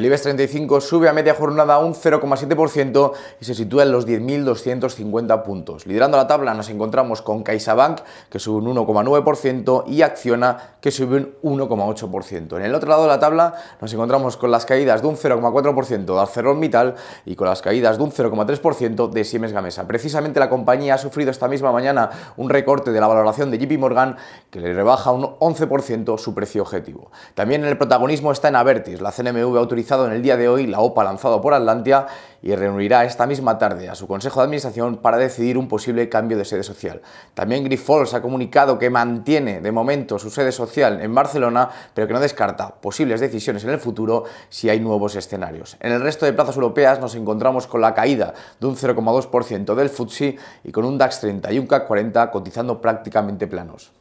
El IBEX 35 sube a media jornada un 0,7% y se sitúa en los 10.250 puntos. Liderando la tabla nos encontramos con CaixaBank, que sube un 1,9%, y Acciona, que sube un 1,8%. En el otro lado de la tabla nos encontramos con las caídas de un 0,4% de ArcelorMittal y con las caídas de un 0,3% de Siemens Gamesa. Precisamente la compañía ha sufrido esta misma mañana un recorte de la valoración de JP Morgan que le rebaja un 11% su precio objetivo. También en el protagonismo está en Avertis, la CNMV autoriza en el día de hoy, la OPA lanzado por Atlantia, y reunirá esta misma tarde a su Consejo de Administración para decidir un posible cambio de sede social. También Grifols ha comunicado que mantiene de momento su sede social en Barcelona, pero que no descarta posibles decisiones en el futuro si hay nuevos escenarios. En el resto de plazas europeas nos encontramos con la caída de un 0,2% del FTSE y con un DAX 30 y un CAC 40 cotizando prácticamente planos.